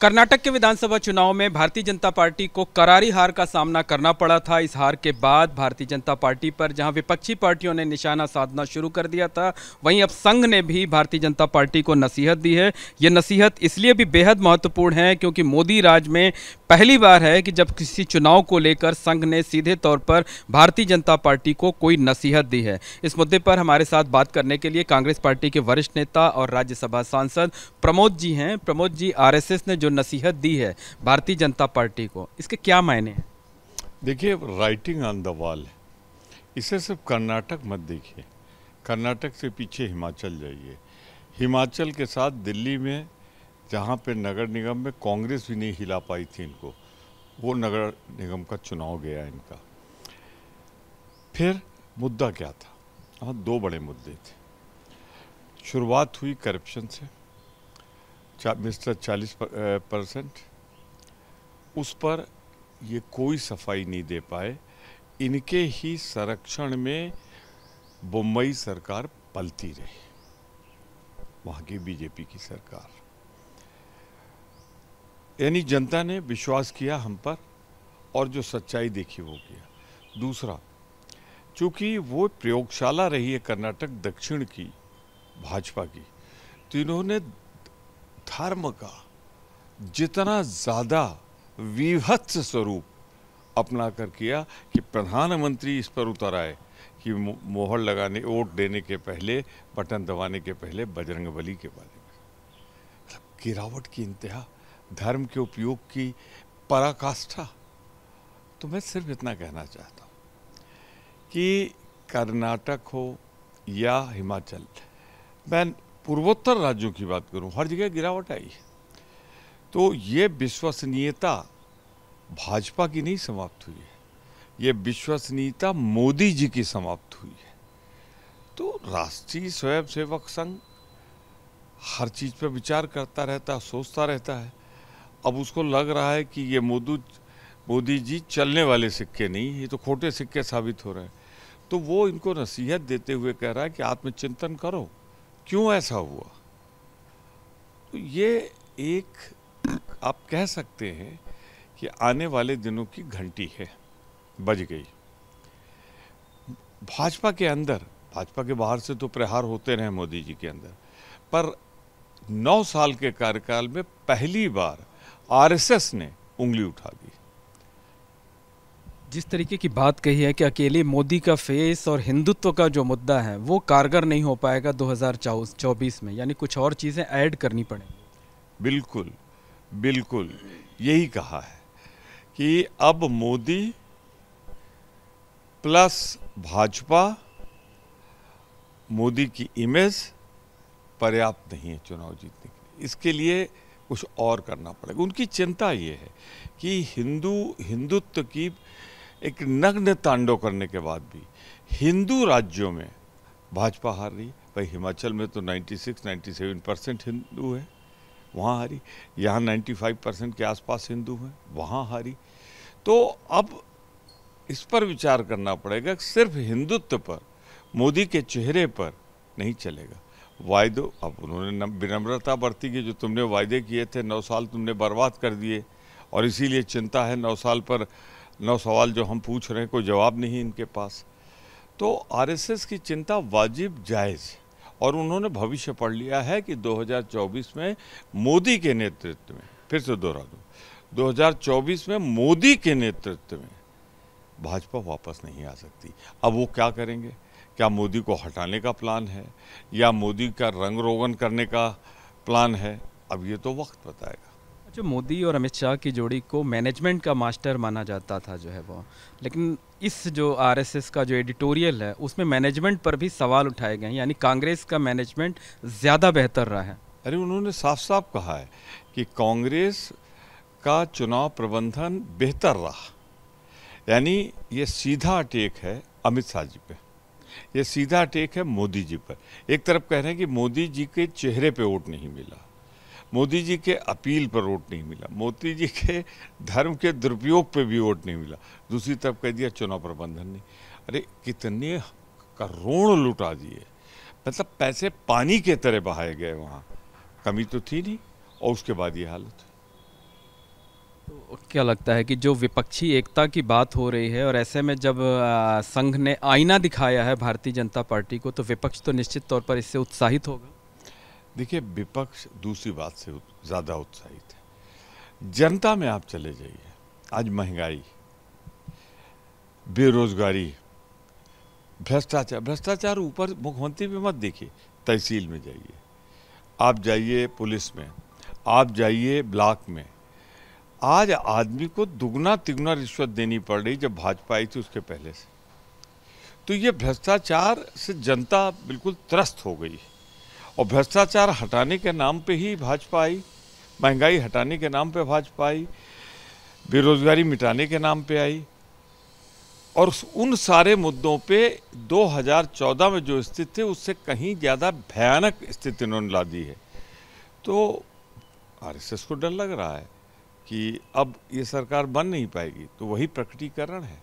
कर्नाटक के विधानसभा चुनाव में भारतीय जनता पार्टी को करारी हार का सामना करना पड़ा था इस हार के बाद भारतीय जनता पार्टी पर जहां विपक्षी पार्टियों ने निशाना साधना शुरू कर दिया था वहीं अब संघ ने भी भारतीय जनता पार्टी को नसीहत दी है ये नसीहत इसलिए भी बेहद महत्वपूर्ण है क्योंकि मोदी राज में पहली बार है कि जब किसी चुनाव को लेकर संघ ने सीधे तौर पर भारतीय जनता पार्टी को कोई नसीहत दी है इस मुद्दे पर हमारे साथ बात करने के लिए कांग्रेस पार्टी के वरिष्ठ नेता और राज्यसभा सांसद प्रमोद जी हैं प्रमोद जी आर ने जो जो नसीहत दी है भारतीय जनता पार्टी को इसके क्या मायने हैं देखिए राइटिंग ऑन द वॉल इसे सिर्फ कर्नाटक मत देखिए कर्नाटक से पीछे हिमाचल जाइए हिमाचल के साथ दिल्ली में जहाँ पे नगर निगम में कांग्रेस भी नहीं हिला पाई थी इनको वो नगर निगम का चुनाव गया इनका फिर मुद्दा क्या था हाँ दो बड़े मुद्दे थे शुरुआत हुई करप्शन से मिस्टर चालीस परसेंट उस पर ये कोई सफाई नहीं दे पाए इनके ही संरक्षण में बम्बई सरकार पलती रही वहाँ की बीजेपी की सरकार यानी जनता ने विश्वास किया हम पर और जो सच्चाई देखी वो किया दूसरा चूंकि वो प्रयोगशाला रही है कर्नाटक दक्षिण की भाजपा की तो इन्होंने धर्म का जितना ज़्यादा विभत्स स्वरूप अपना कर किया कि प्रधानमंत्री इस पर उतर आए कि मोहर लगाने वोट देने के पहले बटन दबाने के पहले बजरंग बली के बारे में मतलब गिरावट की इंतहा धर्म के उपयोग की पराकाष्ठा तो मैं सिर्फ इतना कहना चाहता हूँ कि कर्नाटक हो या हिमाचल मैं पूर्वोत्तर राज्यों की बात करूं हर जगह गिरावट आई है तो ये विश्वसनीयता भाजपा की नहीं समाप्त हुई है ये विश्वसनीयता मोदी जी की समाप्त हुई है तो राष्ट्रीय स्वयंसेवक संघ हर चीज़ पर विचार करता रहता है सोचता रहता है अब उसको लग रहा है कि ये मोदू मोदी जी चलने वाले सिक्के नहीं ये तो खोटे सिक्के साबित हो रहे हैं तो वो इनको नसीहत देते हुए कह रहा है कि आत्मचिंतन करो क्यों ऐसा हुआ तो ये एक आप कह सकते हैं कि आने वाले दिनों की घंटी है बज गई भाजपा के अंदर भाजपा के बाहर से तो प्रहार होते रहे मोदी जी के अंदर पर नौ साल के कार्यकाल में पहली बार आरएसएस ने उंगली उठा दी जिस तरीके की बात कही है कि अकेले मोदी का फेस और हिंदुत्व का जो मुद्दा है वो कारगर नहीं हो पाएगा 2024 में यानी कुछ और चीज़ें ऐड करनी पड़ेंगी बिल्कुल बिल्कुल यही कहा है कि अब मोदी प्लस भाजपा मोदी की इमेज पर्याप्त नहीं है चुनाव जीतने के लिए इसके लिए कुछ और करना पड़ेगा उनकी चिंता ये है कि हिंदू हिंदुत्व की एक नग्न तांडव करने के बाद भी हिंदू राज्यों में भाजपा हार रही भाई हिमाचल में तो 96 97 परसेंट हिंदू है वहाँ हारी यहाँ 95 परसेंट के आसपास हिंदू हैं वहाँ हारी तो अब इस पर विचार करना पड़ेगा सिर्फ हिंदुत्व पर मोदी के चेहरे पर नहीं चलेगा वायदों अब उन्होंने विनम्रता बरती कि जो तुमने वायदे किए थे नौ साल तुमने बर्बाद कर दिए और इसीलिए चिंता है नौ साल पर नौ सवाल जो हम पूछ रहे हैं कोई जवाब नहीं इनके पास तो आरएसएस की चिंता वाजिब जायज़ और उन्होंने भविष्य पढ़ लिया है कि 2024 में मोदी के नेतृत्व में फिर से दोहरा दूँ 2024 में मोदी के नेतृत्व में भाजपा वापस नहीं आ सकती अब वो क्या करेंगे क्या मोदी को हटाने का प्लान है या मोदी का रंग रोगन करने का प्लान है अब ये तो वक्त बताएगा जो मोदी और अमित शाह की जोड़ी को मैनेजमेंट का मास्टर माना जाता था जो है वो लेकिन इस जो आरएसएस का जो एडिटोरियल है उसमें मैनेजमेंट पर भी सवाल उठाए गए हैं यानी कांग्रेस का मैनेजमेंट ज़्यादा बेहतर रहा है अरे उन्होंने साफ साफ कहा है कि कांग्रेस का चुनाव प्रबंधन बेहतर रहा यानी ये सीधा टेक है अमित शाह जी पे ये सीधा टेक है मोदी जी पर एक तरफ कह रहे हैं कि मोदी जी के चेहरे पे वोट नहीं मिला मोदी जी के अपील पर वोट नहीं मिला मोदी जी के धर्म के दुरुपयोग पर भी वोट नहीं मिला दूसरी तरफ कह दिया चुनाव प्रबंधन ने अरे कितने करोड़ लुटा दिए मतलब पैसे पानी के तरह बहाए गए वहाँ कमी तो थी नहीं और उसके बाद ये हालत तो क्या लगता है कि जो विपक्षी एकता की बात हो रही है और ऐसे में जब संघ ने आईना दिखाया है भारतीय जनता पार्टी को तो विपक्ष तो निश्चित तौर पर इससे उत्साहित होगा देखिए विपक्ष दूसरी बात से ज़्यादा उत्साहित है जनता में आप चले जाइए आज महंगाई बेरोजगारी भ्रष्टाचार भ्रष्टाचार ऊपर मुख्यमंत्री में मत देखिए तहसील में जाइए आप जाइए पुलिस में आप जाइए ब्लॉक में आज आदमी को दुगना तिगुना रिश्वत देनी पड़ रही जब भाजपा आई थी उसके पहले से तो ये भ्रष्टाचार से जनता बिल्कुल त्रस्त हो गई है और भ्रष्टाचार हटाने के नाम पे ही भाजपा आई महंगाई हटाने के नाम पे भाजपा आई बेरोजगारी मिटाने के नाम पे आई और उन सारे मुद्दों पे 2014 में जो स्थिति थी उससे कहीं ज़्यादा भयानक स्थिति उन्होंने ला दी है तो आरएसएस को डर लग रहा है कि अब ये सरकार बन नहीं पाएगी तो वही प्रकटीकरण है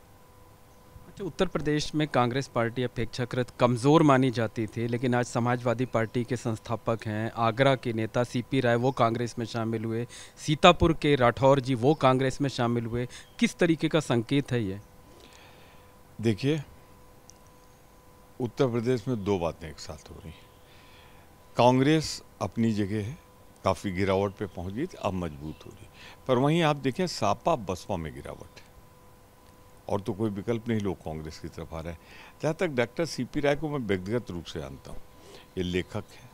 उत्तर प्रदेश में कांग्रेस पार्टी अपेक्षाकृत कमज़ोर मानी जाती थी लेकिन आज समाजवादी पार्टी के संस्थापक हैं आगरा के नेता सीपी राय वो कांग्रेस में शामिल हुए सीतापुर के राठौर जी वो कांग्रेस में शामिल हुए किस तरीके का संकेत है ये देखिए उत्तर प्रदेश में दो बातें एक साथ हो रही कांग्रेस अपनी जगह है काफ़ी गिरावट पे पहुंच गई थी अब मजबूत हो रही पर वहीं आप देखें सापा बसपा में गिरावट है और तो कोई विकल्प नहीं लोग कांग्रेस की तरफ आ रहे हैं जहाँ तक डॉक्टर सी पी राय को मैं व्यक्तिगत रूप से जानता हूँ ये लेखक हैं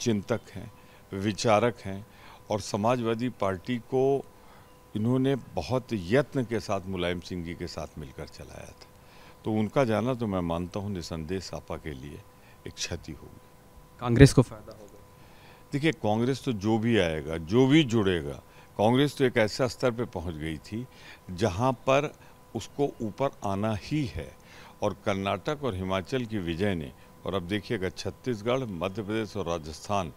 चिंतक हैं विचारक हैं और समाजवादी पार्टी को इन्होंने बहुत यत्न के साथ मुलायम सिंह जी के साथ मिलकर चलाया था तो उनका जाना तो मैं मानता हूँ निसंदेह सापा के लिए एक क्षति होगी कांग्रेस को फायदा होगा देखिए कांग्रेस तो जो भी आएगा जो भी जुड़ेगा कांग्रेस तो एक ऐसा स्तर पर पहुँच गई थी जहाँ पर उसको ऊपर आना ही है और कर्नाटक और हिमाचल की विजय ने और अब देखिएगा छत्तीसगढ़ मध्य प्रदेश और राजस्थान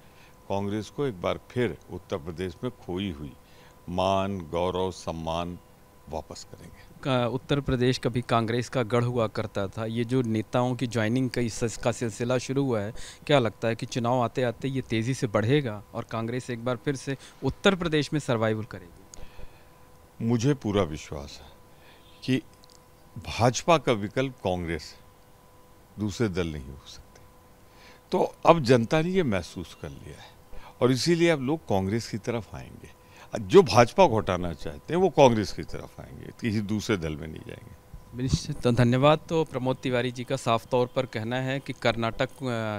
कांग्रेस को एक बार फिर उत्तर प्रदेश में खोई हुई मान गौरव सम्मान वापस करेंगे उत्तर प्रदेश कभी कांग्रेस का गढ़ हुआ करता था ये जो नेताओं की ज्वाइनिंग का इसका सिलसिला शुरू हुआ है क्या लगता है कि चुनाव आते आते ये तेज़ी से बढ़ेगा और कांग्रेस एक बार फिर से उत्तर प्रदेश में सर्वाइवल करेगी मुझे पूरा विश्वास है कि भाजपा का विकल्प कांग्रेस दूसरे दल नहीं हो सकते तो अब जनता ने ये महसूस कर लिया है और इसीलिए अब लोग कांग्रेस की तरफ आएंगे जो भाजपा को हटाना चाहते हैं वो कांग्रेस की तरफ आएंगे किसी दूसरे दल में नहीं जाएंगे तो धन्यवाद तो प्रमोद तिवारी जी का साफ तौर पर कहना है कि कर्नाटक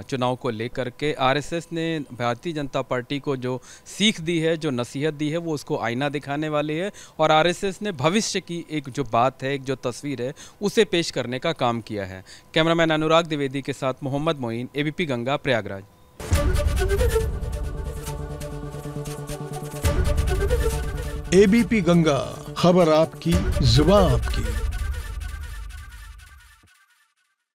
चुनाव को लेकर के आरएसएस ने भारतीय जनता पार्टी को जो सीख दी है जो नसीहत दी है वो उसको आईना दिखाने वाली है और आरएसएस ने भविष्य की एक जो बात है एक जो तस्वीर है उसे पेश करने का काम किया है कैमरामैन अनुराग द्विवेदी के साथ मोहम्मद मोइन ए गंगा प्रयागराज एबीपी गंगा खबर आपकी जुबा आपकी